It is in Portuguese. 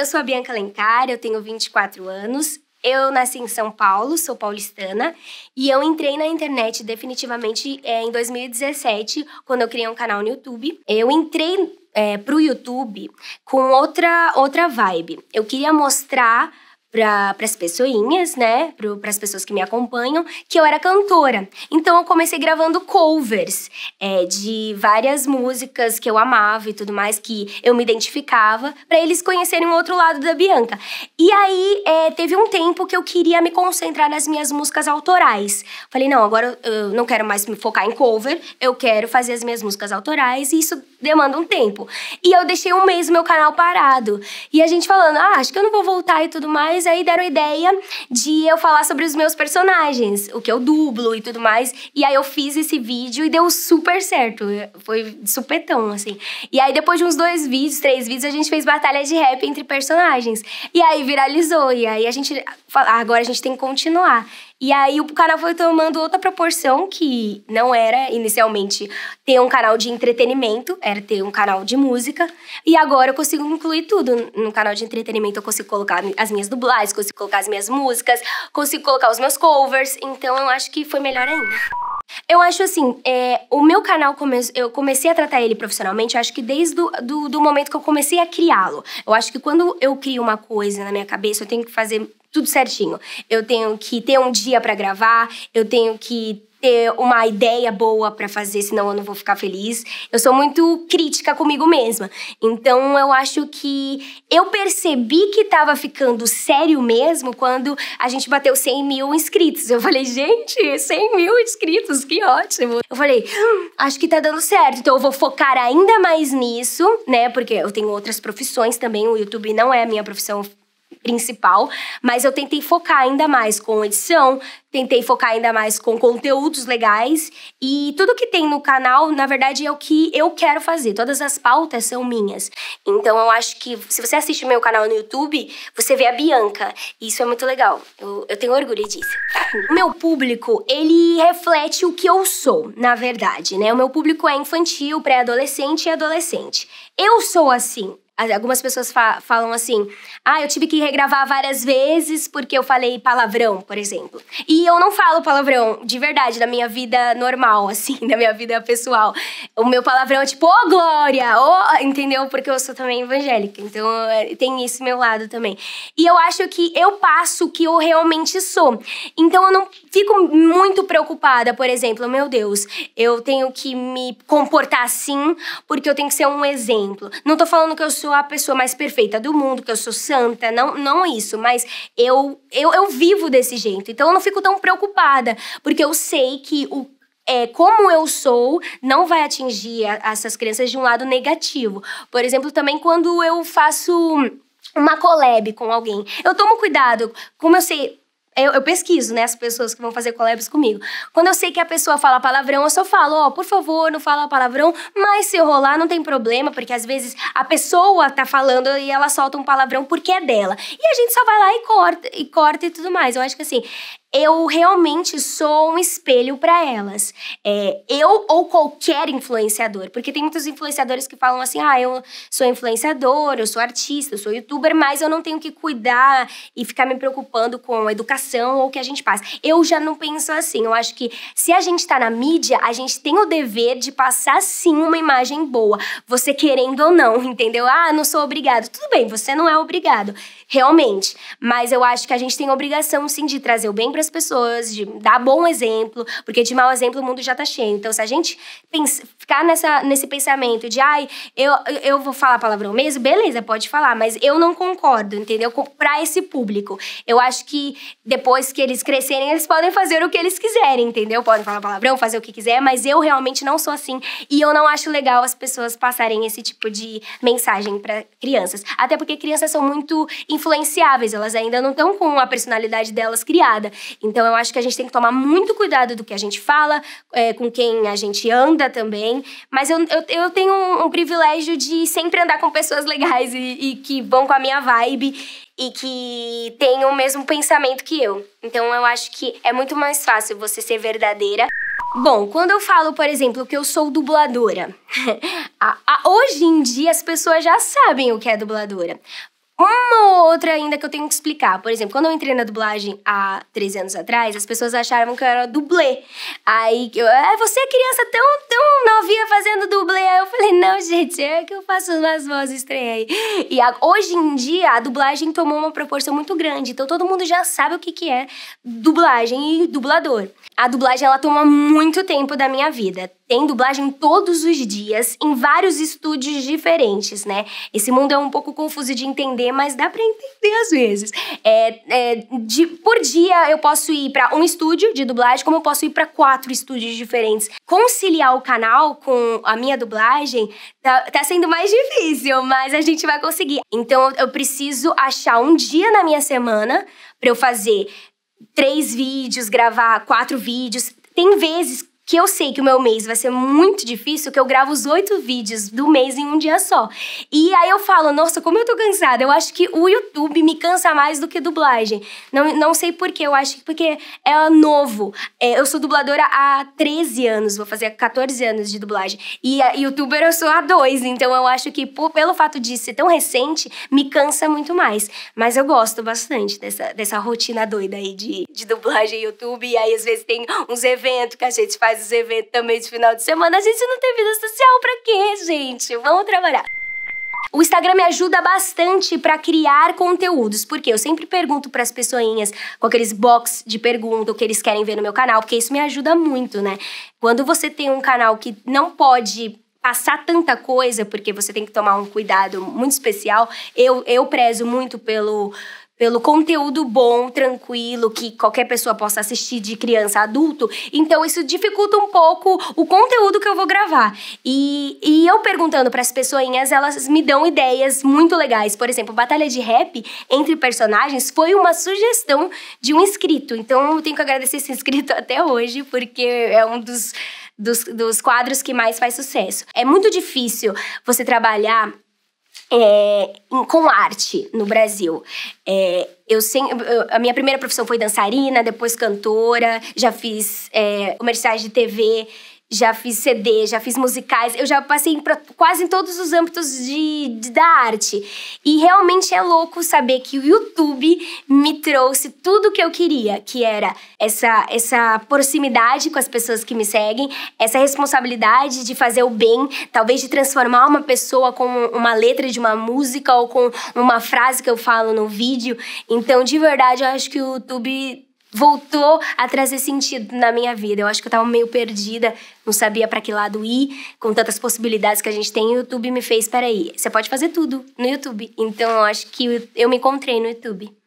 Eu sou a Bianca Lencar, eu tenho 24 anos, eu nasci em São Paulo, sou paulistana, e eu entrei na internet definitivamente é, em 2017, quando eu criei um canal no YouTube. Eu entrei é, pro YouTube com outra, outra vibe. Eu queria mostrar para as pessoinhas, né? Para as pessoas que me acompanham, que eu era cantora. Então eu comecei gravando covers é, de várias músicas que eu amava e tudo mais, que eu me identificava, para eles conhecerem o outro lado da Bianca. E aí é, teve um tempo que eu queria me concentrar nas minhas músicas autorais. Falei, não, agora eu não quero mais me focar em cover, eu quero fazer as minhas músicas autorais, e isso demanda um tempo. E eu deixei um mês o meu canal parado. E a gente falando, ah, acho que eu não vou voltar e tudo mais. Aí deram a ideia de eu falar sobre os meus personagens, o que eu dublo e tudo mais. E aí eu fiz esse vídeo e deu super certo. Foi supetão, assim. E aí depois de uns dois vídeos, três vídeos, a gente fez batalha de rap entre personagens. E aí viralizou. E aí a gente. Agora a gente tem que continuar. E aí o canal foi tomando outra proporção que não era inicialmente ter um canal de entretenimento, era ter um canal de música. E agora eu consigo incluir tudo no canal de entretenimento. Eu consigo colocar as minhas dublagens, consigo colocar as minhas músicas, consigo colocar os meus covers. Então eu acho que foi melhor ainda. Eu acho assim, é, o meu canal, come, eu comecei a tratar ele profissionalmente, eu acho que desde do, do, do momento que eu comecei a criá-lo. Eu acho que quando eu crio uma coisa na minha cabeça, eu tenho que fazer tudo certinho. Eu tenho que ter um dia para gravar, eu tenho que ter uma ideia boa para fazer, senão eu não vou ficar feliz. Eu sou muito crítica comigo mesma. Então eu acho que eu percebi que tava ficando sério mesmo quando a gente bateu 100 mil inscritos. Eu falei, gente, 100 mil inscritos, que ótimo. Eu falei, hum, acho que tá dando certo. Então eu vou focar ainda mais nisso, né? Porque eu tenho outras profissões também. O YouTube não é a minha profissão principal, mas eu tentei focar ainda mais com edição, tentei focar ainda mais com conteúdos legais e tudo que tem no canal, na verdade, é o que eu quero fazer. Todas as pautas são minhas. Então eu acho que se você assiste meu canal no YouTube, você vê a Bianca. E isso é muito legal. Eu, eu tenho orgulho disso. O meu público, ele reflete o que eu sou, na verdade, né? O meu público é infantil, pré-adolescente e adolescente. Eu sou assim. Algumas pessoas fa falam assim: ah, eu tive que regravar várias vezes porque eu falei palavrão, por exemplo. E eu não falo palavrão de verdade na minha vida normal, assim, na minha vida pessoal. O meu palavrão é tipo, ô oh, glória, oh, entendeu? Porque eu sou também evangélica. Então eh, tem esse meu lado também. E eu acho que eu passo o que eu realmente sou. Então eu não fico muito preocupada, por exemplo, meu Deus, eu tenho que me comportar assim porque eu tenho que ser um exemplo. Não tô falando que eu sou sou a pessoa mais perfeita do mundo, que eu sou santa, não, não isso, mas eu, eu, eu vivo desse jeito. Então eu não fico tão preocupada, porque eu sei que o é, como eu sou não vai atingir a, essas crianças de um lado negativo. Por exemplo, também quando eu faço uma collab com alguém, eu tomo cuidado, como eu sei é, eu, eu, pesquiso, né, as pessoas que vão fazer collabs comigo. Quando eu sei que a pessoa fala palavrão, eu só falo, ó, oh, por favor, não fala palavrão, mas se eu rolar não tem problema, porque às vezes a pessoa tá falando e ela solta um palavrão porque é dela. E a gente só vai lá e corta e, corta e tudo mais. Eu acho que assim, eu realmente sou um espelho para elas. É, eu ou qualquer influenciador, porque tem muitos influenciadores que falam assim: ah, eu sou influenciador, eu sou artista, eu sou youtuber, mas eu não tenho que cuidar e ficar me preocupando com a educação ou o que a gente passa. Eu já não penso assim. Eu acho que se a gente tá na mídia, a gente tem o dever de passar sim uma imagem boa, você querendo ou não, entendeu? Ah, não sou obrigado. Tudo bem, você não é obrigado, realmente. Mas eu acho que a gente tem a obrigação sim de trazer o bem pra para as pessoas, de dar bom exemplo, porque de mau exemplo o mundo já tá cheio. Então, se a gente pensa, ficar nessa, nesse pensamento de, ai, eu, eu vou falar palavrão mesmo, beleza, pode falar, mas eu não concordo, entendeu? Para esse público. Eu acho que depois que eles crescerem, eles podem fazer o que eles quiserem, entendeu? Podem falar palavrão, fazer o que quiser, mas eu realmente não sou assim. E eu não acho legal as pessoas passarem esse tipo de mensagem para crianças. Até porque crianças são muito influenciáveis, elas ainda não estão com a personalidade delas criada. Então eu acho que a gente tem que tomar muito cuidado do que a gente fala, é, com quem a gente anda também. Mas eu, eu, eu tenho um, um, privilégio de sempre andar com pessoas legais e, e que vão com a minha vibe e que têm o mesmo pensamento que eu. Então eu acho que é muito mais fácil você ser verdadeira. Bom, quando eu falo, por exemplo, que eu sou dubladora, a, a, hoje em dia as pessoas já sabem o que é dubladora uma ou outra ainda que eu tenho que explicar. Por exemplo, quando eu entrei na dublagem há 13 anos atrás, as pessoas achavam que eu era dublê. Aí eu, ah, você é criança tão, tão novinha fazendo dublê. Aí eu falei, não, gente, é que eu faço umas vozes estranhas aí. E a, hoje em dia, a dublagem tomou uma proporção muito grande. Então todo mundo já sabe o que, que é dublagem e dublador. A dublagem, ela toma muito tempo da minha vida. Tem dublagem todos os dias, em vários estúdios diferentes, né? Esse mundo é um pouco confuso de entender, mas dá para entender às vezes. É, é, de, por dia eu posso ir para um estúdio de dublagem, como eu posso ir para quatro estúdios diferentes. Conciliar o canal com a minha dublagem tá, tá sendo mais difícil, mas a gente vai conseguir. Então eu preciso achar um dia na minha semana para eu fazer três vídeos, gravar quatro vídeos. Tem vezes que eu sei que o meu mês vai ser muito difícil, que eu gravo os oito vídeos do mês em um dia só. E aí eu falo, nossa, como eu tô cansada. Eu acho que o YouTube me cansa mais do que dublagem. Não, não sei porquê, eu acho que porque é novo. É, eu sou dubladora há 13 anos, vou fazer 14 anos de dublagem. E a, youtuber eu sou há dois, então eu acho que por, pelo fato de ser tão recente, me cansa muito mais. Mas eu gosto bastante dessa, dessa rotina doida aí de, de dublagem YouTube. E aí às vezes tem uns eventos que a gente faz faz eventos também de final de semana. A gente não tem vida social pra quê, gente? Vamos trabalhar. O Instagram me ajuda bastante para criar conteúdos, porque eu sempre pergunto para as pessoinhas com aqueles box de pergunta o que eles querem ver no meu canal, porque isso me ajuda muito, né? Quando você tem um canal que não pode passar tanta coisa, porque você tem que tomar um cuidado muito especial, eu, eu prezo muito pelo pelo conteúdo bom, tranquilo, que qualquer pessoa possa assistir de criança a adulto. Então isso dificulta um pouco o conteúdo que eu vou gravar. E, e eu perguntando para as pessoinhas, elas me dão ideias muito legais. Por exemplo, batalha de rap entre personagens foi uma sugestão de um inscrito. Então eu tenho que agradecer esse inscrito até hoje, porque é um dos dos, dos, quadros que mais faz sucesso. É muito difícil você trabalhar é, com arte no Brasil. É, eu, sem, eu a minha primeira profissão foi dançarina, depois cantora, já fiz é, comerciais de TV já fiz CD, já fiz musicais, eu já passei pra quase em todos os âmbitos de, de, da arte. E realmente é louco saber que o YouTube me trouxe tudo o que eu queria, que era essa, essa proximidade com as pessoas que me seguem, essa responsabilidade de fazer o bem, talvez de transformar uma pessoa com uma letra de uma música ou com uma frase que eu falo no vídeo. Então, de verdade, eu acho que o YouTube voltou a trazer sentido na minha vida. Eu acho que eu tava meio perdida, não sabia para que lado ir, com tantas possibilidades que a gente tem. O YouTube me fez, peraí, você pode fazer tudo no YouTube. Então eu acho que eu me encontrei no YouTube.